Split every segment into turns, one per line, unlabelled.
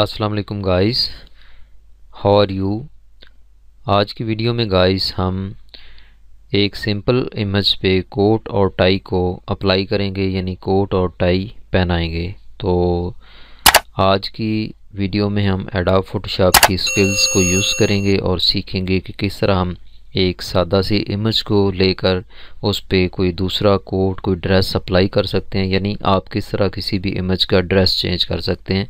अस्सलाम वालेकुम guys how are you आज की वीडियो में गाइस हम एक सिंपल इमेज पे कोट और टाई को अप्लाई करेंगे यानी कोट और टाई पहनाएंगे तो आज की वीडियो में हम एडा फोटोशॉप की स्किल्स को यूज़ करेंगे और सीखेंगे कि किस तरह हम एक सादा सी इमेज को लेकर उस पर कोई दूसरा कोट कोई ड्रेस अप्लाई कर सकते हैं यानी आप किस तरह किसी भी इमेज का ड्रेस चेंज कर सकते हैं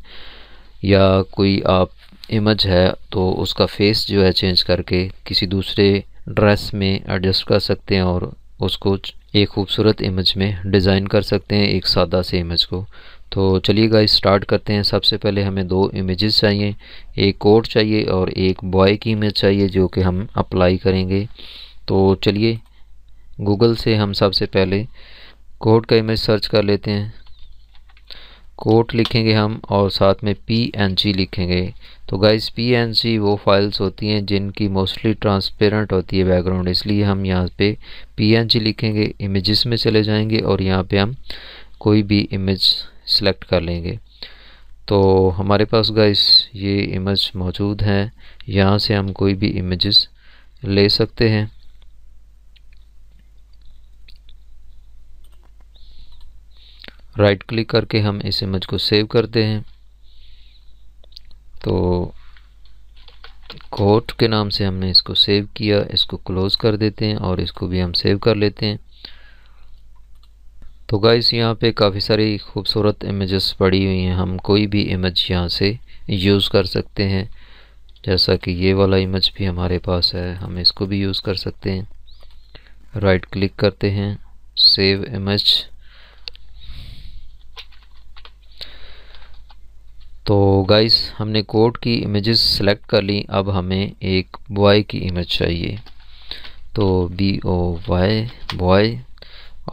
या कोई आप इमेज है तो उसका फेस जो है चेंज करके किसी दूसरे ड्रेस में एडजस्ट कर सकते हैं और उसको एक खूबसूरत इमेज में डिज़ाइन कर सकते हैं एक सादा से इमेज को तो चलिए गाइस स्टार्ट करते हैं सबसे पहले हमें दो इमेजेस चाहिए एक कोट चाहिए और एक बॉय की इमेज चाहिए जो कि हम अप्लाई करेंगे तो चलिए गूगल से हम सबसे पहले कोट का इमेज सर्च कर लेते हैं कोट लिखेंगे हम और साथ में पी एन जी लिखेंगे तो गाइस पी एन जी वो फाइल्स होती हैं जिनकी मोस्टली ट्रांसपेरेंट होती है बैकग्राउंड इसलिए हम यहाँ पे पी एन जी लिखेंगे इमेजेस में चले जाएंगे और यहाँ पे हम कोई भी इमेज सेलेक्ट कर लेंगे तो हमारे पास गाइस ये इमेज मौजूद हैं यहाँ से हम कोई भी इमेजेस ले सकते हैं राइट क्लिक करके हम इस इमेज को सेव करते हैं तो कोट के नाम से हमने इसको सेव किया इसको क्लोज़ कर देते हैं और इसको भी हम सेव कर लेते हैं तो गाइस यहाँ पे काफ़ी सारी खूबसूरत इमेजेस पड़ी हुई हैं हम कोई भी इमेज यहाँ से यूज़ कर सकते हैं जैसा कि ये वाला इमेज भी हमारे पास है हम इसको भी यूज़ कर सकते हैं राइट क्लिक करते हैं सेव इमेज तो गाइस हमने कोड की इमेजेस सेलेक्ट कर ली अब हमें एक बॉय की इमेज चाहिए तो बी ओ वाई बॉय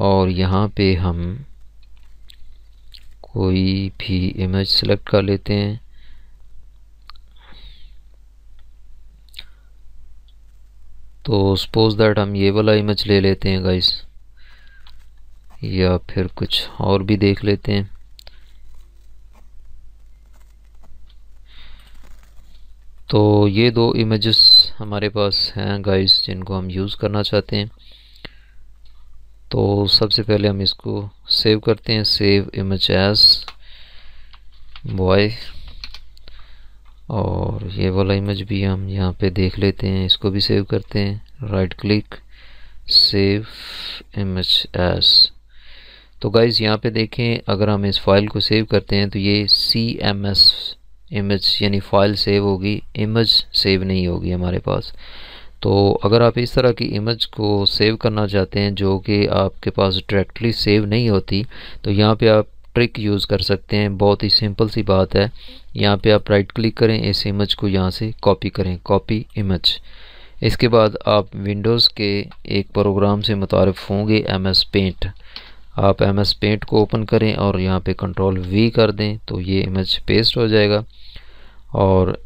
और यहाँ पे हम कोई भी इमेज सेलेक्ट कर लेते हैं तो सपोज दैट हम ये वाला इमेज ले लेते हैं गाइस या फिर कुछ और भी देख लेते हैं तो ये दो इमेजेस हमारे पास हैं गाइस जिनको हम यूज़ करना चाहते हैं तो सबसे पहले हम इसको सेव करते हैं सेव इमेज एज बॉय और ये वाला इमेज भी हम यहाँ पे देख लेते हैं इसको भी सेव करते हैं right click save image as तो गाइज़ यहाँ पे देखें अगर हम इस फाइल को सेव करते हैं तो ये सी एम एस इमेज यानी फ़ाइल सेव होगी इमेज सेव नहीं होगी हमारे पास तो अगर आप इस तरह की इमेज को सेव करना चाहते हैं जो कि आपके पास डायरेक्टली सेव नहीं होती तो यहाँ पे आप ट्रिक यूज़ कर सकते हैं बहुत ही सिंपल सी बात है यहाँ पे आप राइट क्लिक करें इस इमेज को यहाँ से कॉपी करें कॉपी इमेज इसके बाद आप विंडोज़ के एक प्रोग्राम से मुतारफ़ होंगे एम एस पेंट आप एम एस पेंट को ओपन करें और यहाँ पे कंट्रोल वी कर दें तो ये इमेज पेस्ट हो जाएगा और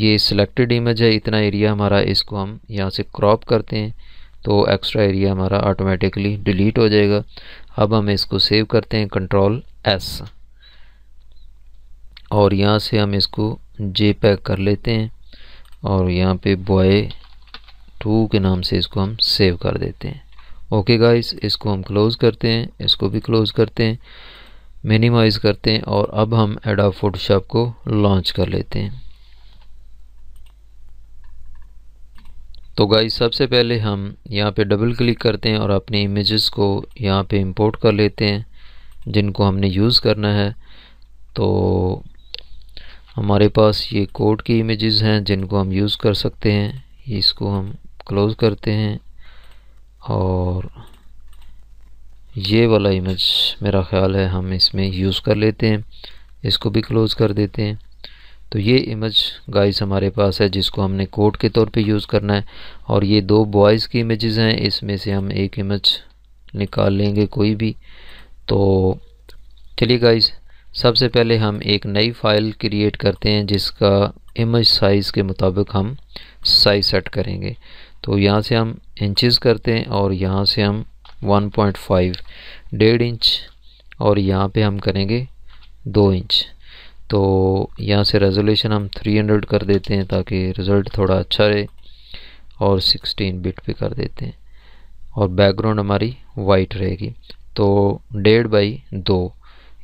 ये सिलेक्टेड इमेज है इतना एरिया हमारा इसको हम यहाँ से क्रॉप करते हैं तो एक्स्ट्रा एरिया हमारा ऑटोमेटिकली डिलीट हो जाएगा अब हम इसको सेव करते हैं कंट्रोल एस और यहाँ से हम इसको जे पैक कर लेते हैं और यहाँ पे बॉय टू के नाम से इसको हम सेव कर देते हैं ओके गाइस इसको हम क्लोज़ करते हैं इसको भी क्लोज़ करते हैं मिनिमाइज़ करते हैं और अब हम एडा फोटोशॉप को लॉन्च कर लेते हैं तो गाइस सबसे पहले हम यहाँ पे डबल क्लिक करते हैं और अपने इमेजेस को यहाँ पे इंपोर्ट कर लेते हैं जिनको हमने यूज़ करना है तो हमारे पास ये कोड की इमेजेस हैं जिनको हम यूज़ कर सकते हैं इसको हम क्लोज़ करते हैं और ये वाला इमेज मेरा ख़्याल है हम इसमें यूज़ कर लेते हैं इसको भी क्लोज़ कर देते हैं तो ये इमेज गाइस हमारे पास है जिसको हमने कोड के तौर पे यूज़ करना है और ये दो बॉयज़ की इमेजेस हैं इसमें से हम एक इमेज निकाल लेंगे कोई भी तो चलिए गाइस सबसे पहले हम एक नई फाइल क्रिएट करते हैं जिसका इमेज साइज़ के मुताबिक हम साइज़ सेट करेंगे तो यहाँ से हम इंचेस करते हैं और यहाँ से हम 1.5 पॉइंट डेढ़ इंच और यहाँ पे हम करेंगे दो इंच तो यहाँ से रेजोल्यूशन हम 300 कर देते हैं ताकि रिज़ल्ट थोड़ा अच्छा रहे और 16 बिट पे कर देते हैं और बैकग्राउंड हमारी वाइट रहेगी तो डेढ़ बाई दो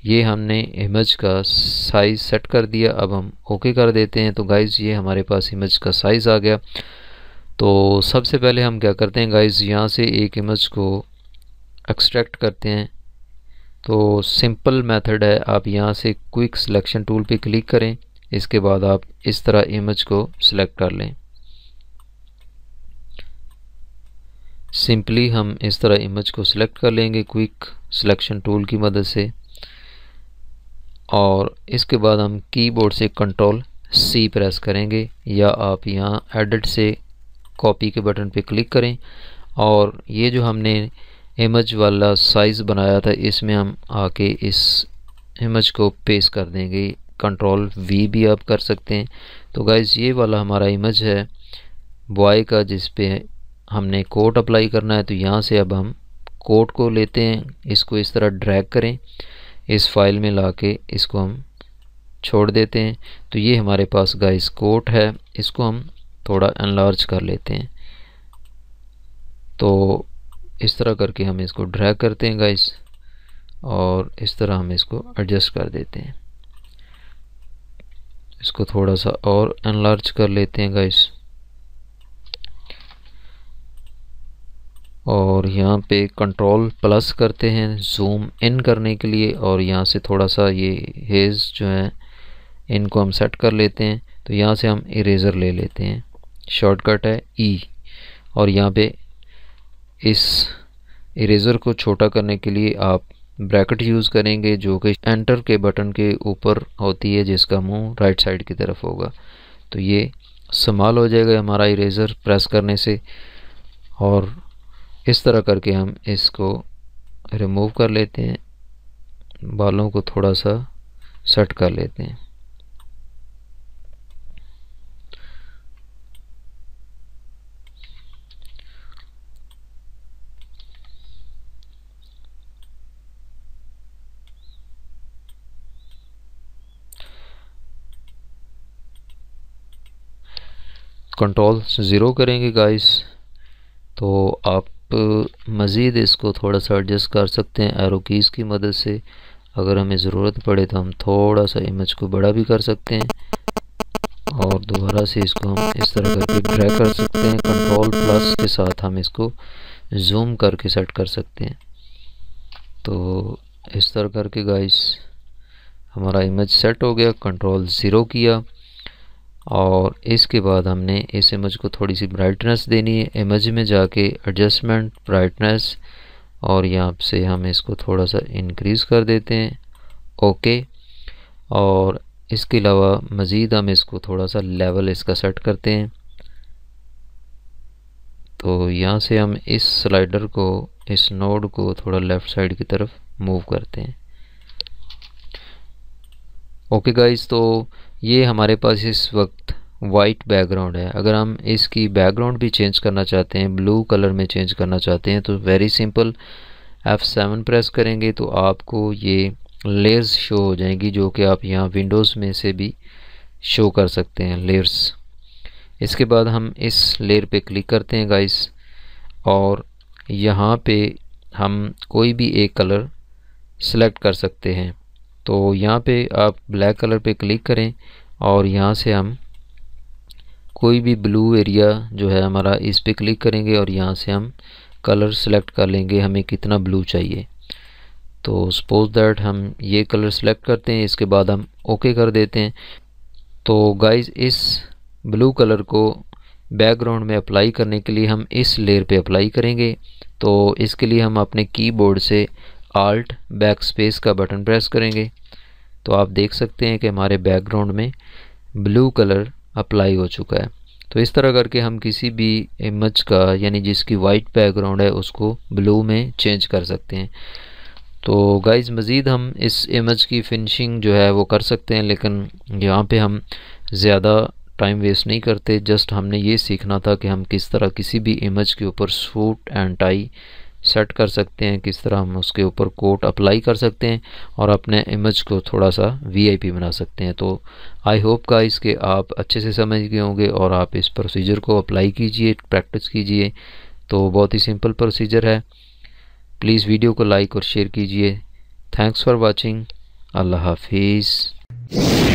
ये हमने इमेज का साइज़ सेट कर दिया अब हम ओके कर देते हैं तो गाइज़ ये हमारे पास इमेज का साइज़ आ गया तो सबसे पहले हम क्या करते हैं गाइज यहाँ से एक इमेज को एक्सट्रैक्ट करते हैं तो सिंपल मेथड है आप यहाँ से क्विक सिलेक्शन टूल पे क्लिक करें इसके बाद आप इस तरह इमेज को सिलेक्ट कर लें सिंपली हम इस तरह इमेज को सिलेक्ट कर लेंगे क्विक सिलेक्शन टूल की मदद से और इसके बाद हम कीबोर्ड से कंट्रोल सी प्रेस करेंगे या आप यहाँ एडिट से कॉपी के बटन पे क्लिक करें और ये जो हमने इमेज वाला साइज़ बनाया था इसमें हम आके इस इमेज को पेश कर देंगे कंट्रोल वी भी आप कर सकते हैं तो गाइज़ ये वाला हमारा इमेज है बॉय का जिस पे हमने कोट अप्लाई करना है तो यहाँ से अब हम कोट को लेते हैं इसको इस तरह ड्रैग करें इस फाइल में ला के इसको हम छोड़ देते हैं तो ये हमारे पास गाइस कोट है इसको हम थोड़ा एनलार्ज कर लेते हैं तो इस तरह करके हम इसको ड्रैग करते हैं गाइस और इस तरह हम इसको एडजस्ट कर देते हैं इसको थोड़ा सा और एनलार्ज कर लेते हैं गाइस और यहाँ पे कंट्रोल प्लस करते हैं जूम इन करने के लिए और यहाँ से थोड़ा सा ये हेज़ जो है इनको हम सेट कर लेते हैं तो यहाँ से हम इरेज़र ले लेते हैं शॉर्टकट है ई e. और यहाँ पे इस इरेज़र को छोटा करने के लिए आप ब्रैकेट यूज़ करेंगे जो कि एंटर के बटन के ऊपर होती है जिसका मुंह राइट साइड की तरफ होगा तो ये समाल हो जाएगा हमारा इरेज़र प्रेस करने से और इस तरह करके हम इसको रिमूव कर लेते हैं बालों को थोड़ा सा सेट कर लेते हैं कंट्रोल ज़ीरो करेंगे गाइस तो आप uh, मज़ीद इसको थोड़ा सा एडजस्ट कर सकते हैं एरो की मदद से अगर हमें ज़रूरत पड़े तो हम थोड़ा सा इमेज को बड़ा भी कर सकते हैं और दोबारा से इसको हम इस तरह करके ड्रैग कर सकते हैं कंट्रोल प्लस के साथ हम इसको जूम करके सेट कर सकते हैं तो इस तरह करके गाइस हमारा इमेज सेट हो गया कंट्रोल ज़ीरो किया और इसके बाद हमने इस इमेज को थोड़ी सी ब्राइटनेस देनी है इमेज में जाके एडजस्टमेंट ब्राइटनेस और यहाँ से हम इसको थोड़ा सा इंक्रीज़ कर देते हैं ओके और इसके अलावा मज़ीद हम इसको थोड़ा सा लेवल इसका सेट करते हैं तो यहाँ से हम इस स्लाइडर को इस नोड को थोड़ा लेफ़्ट साइड की तरफ मूव करते हैं ओके गाइस तो ये हमारे पास इस वक्त वाइट बैकग्राउंड है अगर हम इसकी बैकग्राउंड भी चेंज करना चाहते हैं ब्लू कलर में चेंज करना चाहते हैं तो वेरी सिंपल F7 प्रेस करेंगे तो आपको ये लेयर्स शो हो जाएंगी जो कि आप यहाँ विंडोज़ में से भी शो कर सकते हैं लेयर्स इसके बाद हम इस लेयर पे क्लिक करते हैं गाइस और यहाँ पे हम कोई भी एक कलर सेलेक्ट कर सकते हैं तो यहाँ पे आप ब्लैक कलर पे क्लिक करें और यहाँ से हम कोई भी ब्लू एरिया जो है हमारा इस पर क्लिक करेंगे और यहाँ से हम कलर सेलेक्ट कर लेंगे हमें कितना ब्लू चाहिए तो सपोज़ दैट हम ये कलर सेलेक्ट करते हैं इसके बाद हम ओके कर देते हैं तो गाइस इस ब्लू कलर को बैकग्राउंड में अप्लाई करने के लिए हम इस लेयर पे अप्लाई करेंगे तो इसके लिए हम अपने कीबोर्ड से आल्ट बैक स्पेस का बटन प्रेस करेंगे तो आप देख सकते हैं कि हमारे बैकग्राउंड में ब्लू कलर अप्लाई हो चुका है तो इस तरह करके हम किसी भी इमेज का यानी जिसकी वाइट बैकग्राउंड है उसको ब्लू में चेंज कर सकते हैं तो गाइज मज़ीद हम इस इमेज की फिनिशिंग जो है वो कर सकते हैं लेकिन यहाँ पे हम ज़्यादा टाइम वेस्ट नहीं करते जस्ट हमने ये सीखना था कि हम किस तरह किसी भी इमेज के ऊपर सूट एंड टाई सेट कर सकते हैं किस तरह हम उसके ऊपर कोट अप्लाई कर सकते हैं और अपने इमेज को थोड़ा सा वीआईपी बना सकते हैं तो आई होप का इसके आप अच्छे से समझ गए होंगे और आप इस प्रोसीजर को अप्लाई कीजिए प्रैक्टिस कीजिए तो बहुत ही सिंपल प्रोसीजर है प्लीज़ वीडियो को लाइक और शेयर कीजिए थैंक्स फॉर वॉचिंग अल्लाह हाफिज़